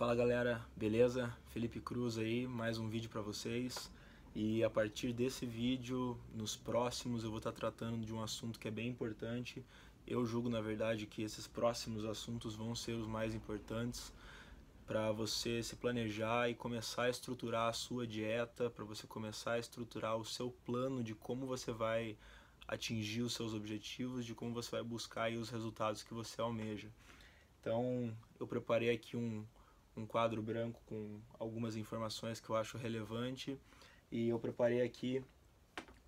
Fala galera, beleza? Felipe Cruz aí, mais um vídeo para vocês. E a partir desse vídeo, nos próximos, eu vou estar tá tratando de um assunto que é bem importante. Eu julgo, na verdade, que esses próximos assuntos vão ser os mais importantes para você se planejar e começar a estruturar a sua dieta, para você começar a estruturar o seu plano de como você vai atingir os seus objetivos, de como você vai buscar os resultados que você almeja. Então, eu preparei aqui um um quadro branco com algumas informações que eu acho relevante e eu preparei aqui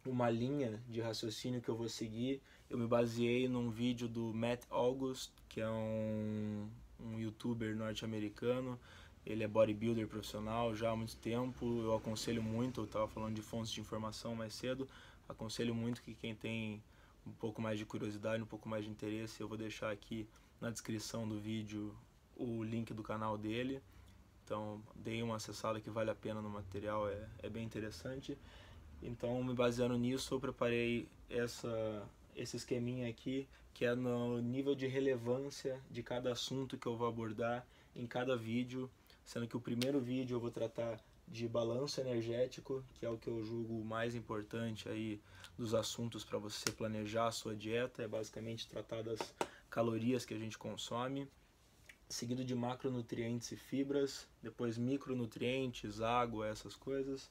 uma linha de raciocínio que eu vou seguir. Eu me baseei num vídeo do Matt August, que é um, um youtuber norte-americano. Ele é bodybuilder profissional já há muito tempo. Eu aconselho muito, eu estava falando de fontes de informação mais cedo, aconselho muito que quem tem um pouco mais de curiosidade, um pouco mais de interesse, eu vou deixar aqui na descrição do vídeo o link do canal dele. Então, dei uma acessada que vale a pena no material, é, é bem interessante. Então, me baseando nisso, eu preparei essa, esse esqueminha aqui, que é no nível de relevância de cada assunto que eu vou abordar em cada vídeo, sendo que o primeiro vídeo eu vou tratar de balanço energético, que é o que eu julgo o mais importante aí dos assuntos para você planejar a sua dieta, é basicamente tratar das calorias que a gente consome seguido de macronutrientes e fibras, depois micronutrientes, água, essas coisas.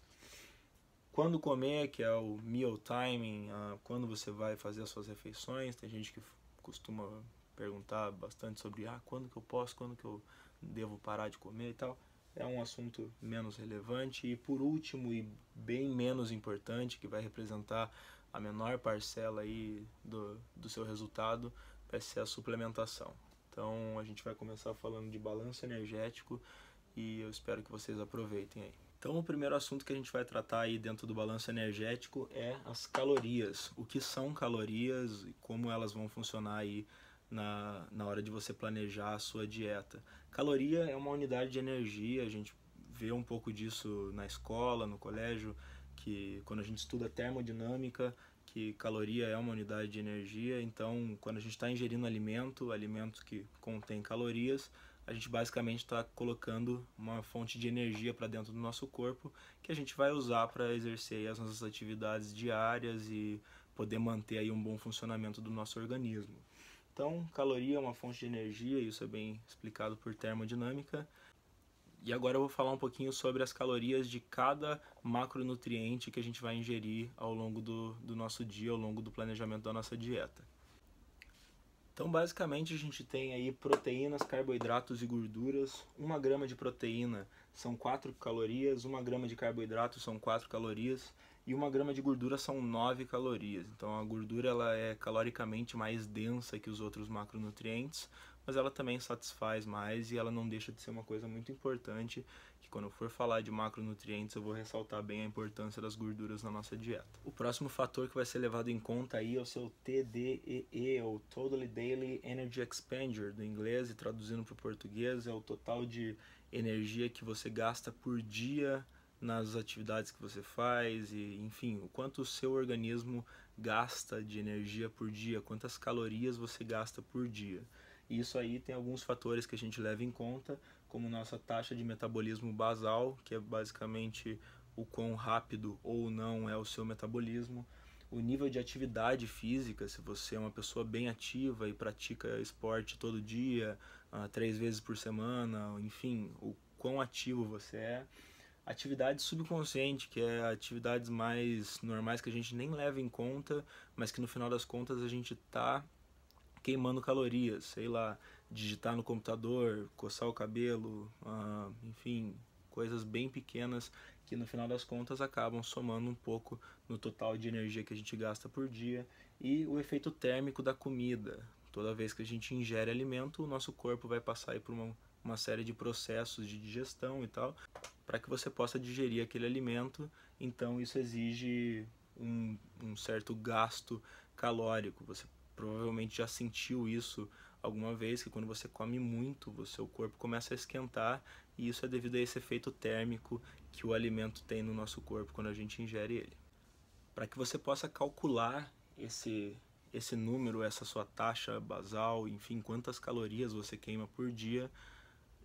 Quando comer, que é o meal timing, ah, quando você vai fazer as suas refeições, tem gente que costuma perguntar bastante sobre ah, quando que eu posso, quando que eu devo parar de comer e tal. É um assunto menos relevante e por último e bem menos importante, que vai representar a menor parcela aí do, do seu resultado, vai ser a suplementação. Então a gente vai começar falando de balanço energético e eu espero que vocês aproveitem aí. Então o primeiro assunto que a gente vai tratar aí dentro do balanço energético é as calorias. O que são calorias e como elas vão funcionar aí na, na hora de você planejar a sua dieta. Caloria é uma unidade de energia, a gente vê um pouco disso na escola, no colégio, que quando a gente estuda termodinâmica, que caloria é uma unidade de energia, então quando a gente está ingerindo alimento, alimento que contém calorias, a gente basicamente está colocando uma fonte de energia para dentro do nosso corpo que a gente vai usar para exercer as nossas atividades diárias e poder manter aí um bom funcionamento do nosso organismo. Então, caloria é uma fonte de energia, isso é bem explicado por termodinâmica. E agora eu vou falar um pouquinho sobre as calorias de cada macronutriente que a gente vai ingerir ao longo do, do nosso dia, ao longo do planejamento da nossa dieta. Então, basicamente, a gente tem aí proteínas, carboidratos e gorduras. Uma grama de proteína são 4 calorias, uma grama de carboidrato são 4 calorias e uma grama de gordura são 9 calorias. Então, a gordura ela é caloricamente mais densa que os outros macronutrientes, mas ela também satisfaz mais e ela não deixa de ser uma coisa muito importante, que quando eu for falar de macronutrientes eu vou ressaltar bem a importância das gorduras na nossa dieta. O próximo fator que vai ser levado em conta aí é o seu TDEE, é ou Total Daily Energy Expenditure, do inglês e traduzindo para o português é o total de energia que você gasta por dia nas atividades que você faz e enfim, o quanto o seu organismo gasta de energia por dia, quantas calorias você gasta por dia. E isso aí tem alguns fatores que a gente leva em conta, como nossa taxa de metabolismo basal, que é basicamente o quão rápido ou não é o seu metabolismo, o nível de atividade física, se você é uma pessoa bem ativa e pratica esporte todo dia, ah, três vezes por semana, enfim, o quão ativo você é. Atividade subconsciente, que é atividades mais normais que a gente nem leva em conta, mas que no final das contas a gente está queimando calorias, sei lá, digitar no computador, coçar o cabelo, uh, enfim, coisas bem pequenas que no final das contas acabam somando um pouco no total de energia que a gente gasta por dia e o efeito térmico da comida. Toda vez que a gente ingere alimento, o nosso corpo vai passar por uma, uma série de processos de digestão e tal, para que você possa digerir aquele alimento. Então isso exige um, um certo gasto calórico. Você provavelmente já sentiu isso alguma vez, que quando você come muito, o seu corpo começa a esquentar, e isso é devido a esse efeito térmico que o alimento tem no nosso corpo quando a gente ingere ele. Para que você possa calcular esse esse número, essa sua taxa basal, enfim, quantas calorias você queima por dia,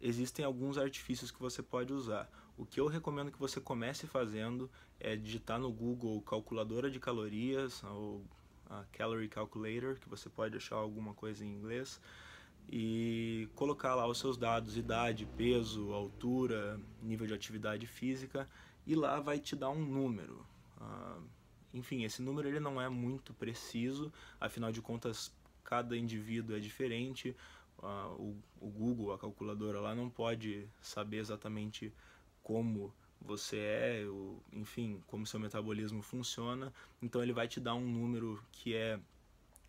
existem alguns artifícios que você pode usar. O que eu recomendo que você comece fazendo é digitar no Google calculadora de calorias ou a Calorie Calculator, que você pode achar alguma coisa em inglês, e colocar lá os seus dados, idade, peso, altura, nível de atividade física, e lá vai te dar um número. Uh, enfim, esse número ele não é muito preciso, afinal de contas, cada indivíduo é diferente, uh, o, o Google, a calculadora lá, não pode saber exatamente como você é, o, enfim, como seu metabolismo funciona. Então ele vai te dar um número que é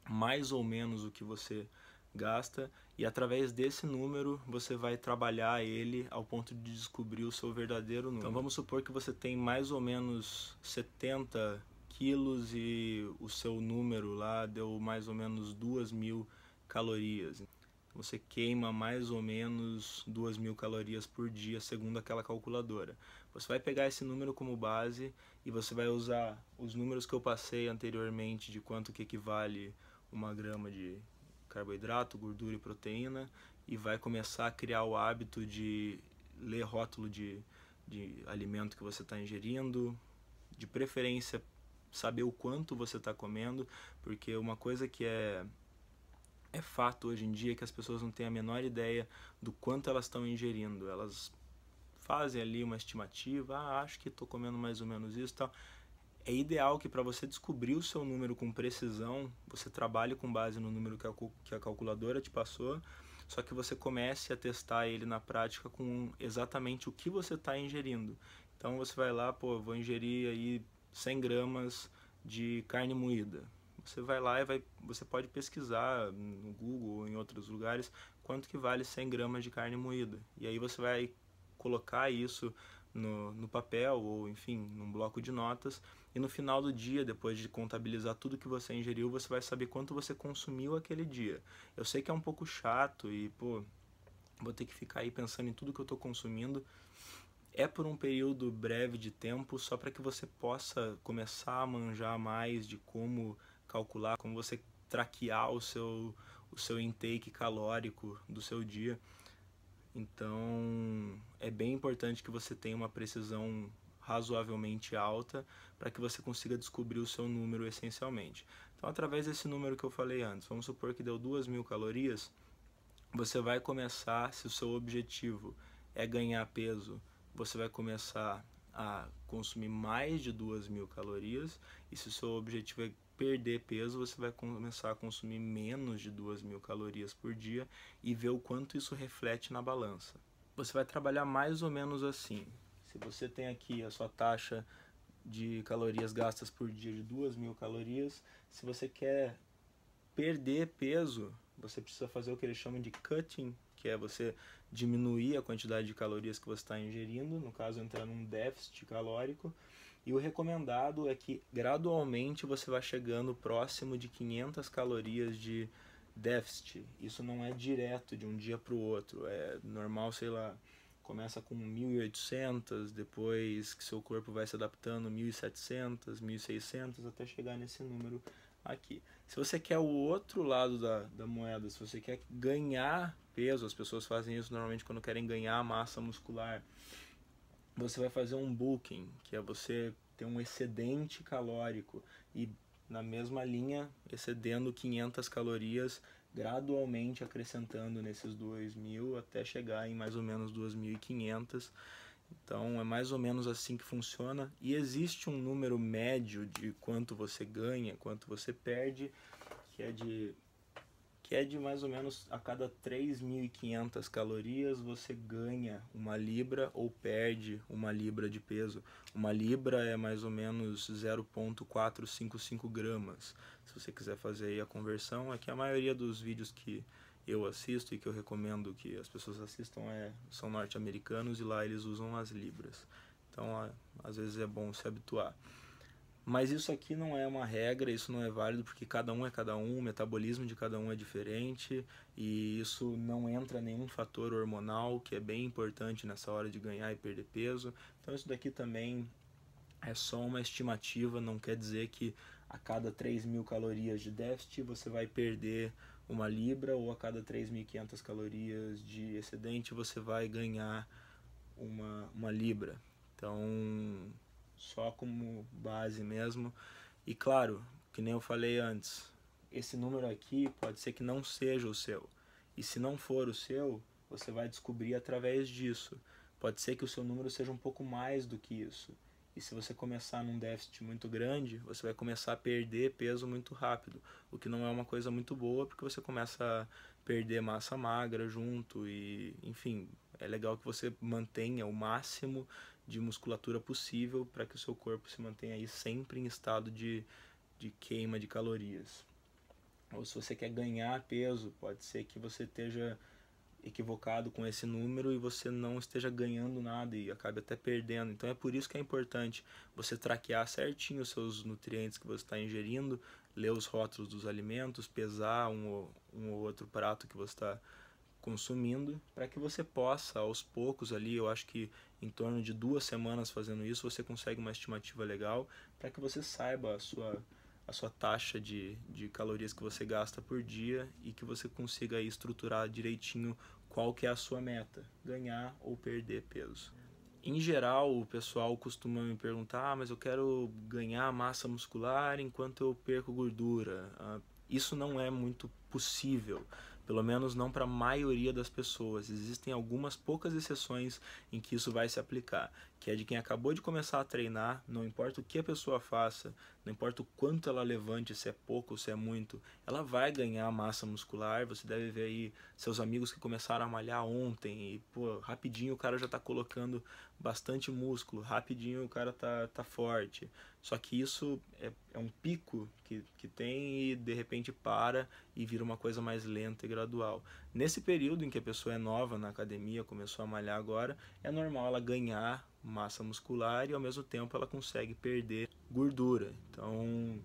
mais ou menos o que você gasta e através desse número você vai trabalhar ele ao ponto de descobrir o seu verdadeiro número. Então vamos supor que você tem mais ou menos 70 quilos e o seu número lá deu mais ou menos 2 mil calorias você queima mais ou menos 2 mil calorias por dia, segundo aquela calculadora. Você vai pegar esse número como base e você vai usar os números que eu passei anteriormente de quanto que equivale uma grama de carboidrato, gordura e proteína e vai começar a criar o hábito de ler rótulo de, de alimento que você está ingerindo, de preferência saber o quanto você está comendo, porque uma coisa que é é fato hoje em dia que as pessoas não têm a menor ideia do quanto elas estão ingerindo. Elas fazem ali uma estimativa, ah, acho que estou comendo mais ou menos isso, tal. É ideal que para você descobrir o seu número com precisão, você trabalhe com base no número que a calculadora te passou, só que você comece a testar ele na prática com exatamente o que você está ingerindo. Então você vai lá, pô, vou ingerir aí 100 gramas de carne moída você vai lá e vai, você pode pesquisar no Google ou em outros lugares quanto que vale 100 gramas de carne moída. E aí você vai colocar isso no, no papel ou, enfim, num bloco de notas. E no final do dia, depois de contabilizar tudo que você ingeriu, você vai saber quanto você consumiu aquele dia. Eu sei que é um pouco chato e, pô, vou ter que ficar aí pensando em tudo que eu estou consumindo. É por um período breve de tempo, só para que você possa começar a manjar mais de como calcular, como você traquear o seu, o seu intake calórico do seu dia. Então, é bem importante que você tenha uma precisão razoavelmente alta para que você consiga descobrir o seu número essencialmente. Então, através desse número que eu falei antes, vamos supor que deu mil calorias, você vai começar, se o seu objetivo é ganhar peso, você vai começar a consumir mais de mil calorias, e se o seu objetivo é perder peso, você vai começar a consumir menos de 2 mil calorias por dia e ver o quanto isso reflete na balança. Você vai trabalhar mais ou menos assim. Se você tem aqui a sua taxa de calorias gastas por dia de 2 mil calorias, se você quer perder peso, você precisa fazer o que eles chamam de cutting, que é você diminuir a quantidade de calorias que você está ingerindo, no caso, entrar num déficit calórico e o recomendado é que gradualmente você vá chegando próximo de 500 calorias de déficit. Isso não é direto de um dia para o outro. É normal, sei lá, começa com 1.800, depois que seu corpo vai se adaptando 1.700, 1.600, até chegar nesse número aqui. Se você quer o outro lado da, da moeda, se você quer ganhar peso, as pessoas fazem isso normalmente quando querem ganhar massa muscular você vai fazer um booking, que é você ter um excedente calórico e na mesma linha excedendo 500 calorias gradualmente acrescentando nesses 2000 até chegar em mais ou menos 2500. Então é mais ou menos assim que funciona e existe um número médio de quanto você ganha, quanto você perde, que é de que é de mais ou menos a cada 3.500 calorias você ganha uma libra ou perde uma libra de peso. Uma libra é mais ou menos 0,455 gramas. Se você quiser fazer a conversão, é que a maioria dos vídeos que eu assisto e que eu recomendo que as pessoas assistam é, são norte-americanos e lá eles usam as libras. Então, às vezes é bom se habituar. Mas isso aqui não é uma regra, isso não é válido porque cada um é cada um, o metabolismo de cada um é diferente e isso não entra nenhum fator hormonal que é bem importante nessa hora de ganhar e perder peso. Então isso daqui também é só uma estimativa, não quer dizer que a cada 3 mil calorias de déficit você vai perder uma libra ou a cada 3.500 calorias de excedente você vai ganhar uma, uma libra. Então só como base mesmo. E claro, que nem eu falei antes, esse número aqui pode ser que não seja o seu. E se não for o seu, você vai descobrir através disso. Pode ser que o seu número seja um pouco mais do que isso. E se você começar num déficit muito grande, você vai começar a perder peso muito rápido, o que não é uma coisa muito boa, porque você começa a perder massa magra junto e, enfim, é legal que você mantenha o máximo de musculatura possível para que o seu corpo se mantenha aí sempre em estado de, de queima de calorias. Ou se você quer ganhar peso, pode ser que você esteja equivocado com esse número e você não esteja ganhando nada e acabe até perdendo. Então é por isso que é importante você traquear certinho os seus nutrientes que você está ingerindo, ler os rótulos dos alimentos, pesar um ou, um ou outro prato que você está consumindo, para que você possa aos poucos ali, eu acho que em torno de duas semanas fazendo isso, você consegue uma estimativa legal para que você saiba a sua, a sua taxa de, de calorias que você gasta por dia e que você consiga estruturar direitinho qual que é a sua meta, ganhar ou perder peso. Em geral, o pessoal costuma me perguntar, ah, mas eu quero ganhar massa muscular enquanto eu perco gordura. Ah, isso não é muito possível pelo menos não para a maioria das pessoas. Existem algumas poucas exceções em que isso vai se aplicar que é de quem acabou de começar a treinar, não importa o que a pessoa faça, não importa o quanto ela levante, se é pouco ou se é muito, ela vai ganhar massa muscular. Você deve ver aí seus amigos que começaram a malhar ontem e, pô, rapidinho o cara já tá colocando bastante músculo, rapidinho o cara tá, tá forte. Só que isso é, é um pico que, que tem e de repente para e vira uma coisa mais lenta e gradual. Nesse período em que a pessoa é nova na academia, começou a malhar agora, é normal ela ganhar massa muscular e ao mesmo tempo ela consegue perder gordura. Então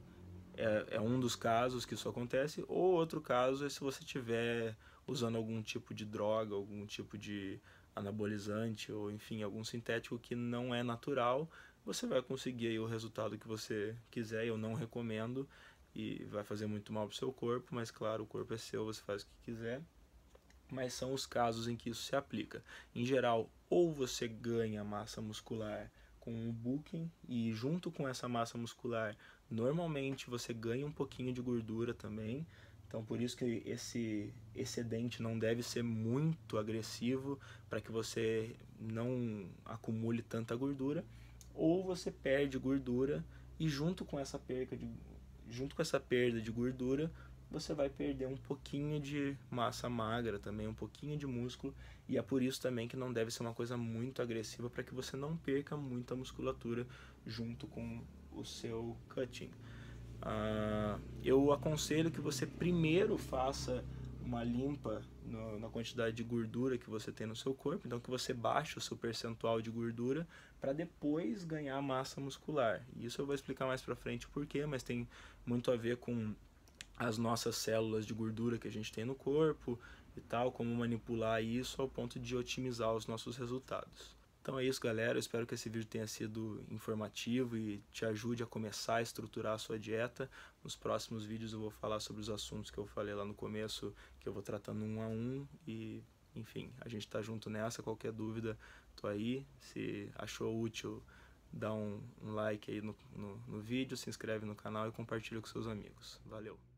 é, é um dos casos que isso acontece, ou outro caso é se você tiver usando algum tipo de droga, algum tipo de anabolizante ou enfim algum sintético que não é natural, você vai conseguir o resultado que você quiser. Eu não recomendo e vai fazer muito mal para o seu corpo, mas claro, o corpo é seu, você faz o que quiser mas são os casos em que isso se aplica. Em geral, ou você ganha massa muscular com o booking e junto com essa massa muscular, normalmente você ganha um pouquinho de gordura também. Então, por isso que esse excedente não deve ser muito agressivo para que você não acumule tanta gordura, ou você perde gordura e junto com essa perca de junto com essa perda de gordura, você vai perder um pouquinho de massa magra também, um pouquinho de músculo, e é por isso também que não deve ser uma coisa muito agressiva para que você não perca muita musculatura junto com o seu cutting. Uh, eu aconselho que você primeiro faça uma limpa no, na quantidade de gordura que você tem no seu corpo, então que você baixe o seu percentual de gordura para depois ganhar massa muscular. Isso eu vou explicar mais para frente o porquê, mas tem muito a ver com as nossas células de gordura que a gente tem no corpo e tal, como manipular isso ao ponto de otimizar os nossos resultados. Então é isso, galera. Eu espero que esse vídeo tenha sido informativo e te ajude a começar a estruturar a sua dieta. Nos próximos vídeos eu vou falar sobre os assuntos que eu falei lá no começo, que eu vou tratando um a um e, enfim, a gente tá junto nessa. Qualquer dúvida, tô aí. Se achou útil, dá um, um like aí no, no, no vídeo, se inscreve no canal e compartilha com seus amigos. Valeu!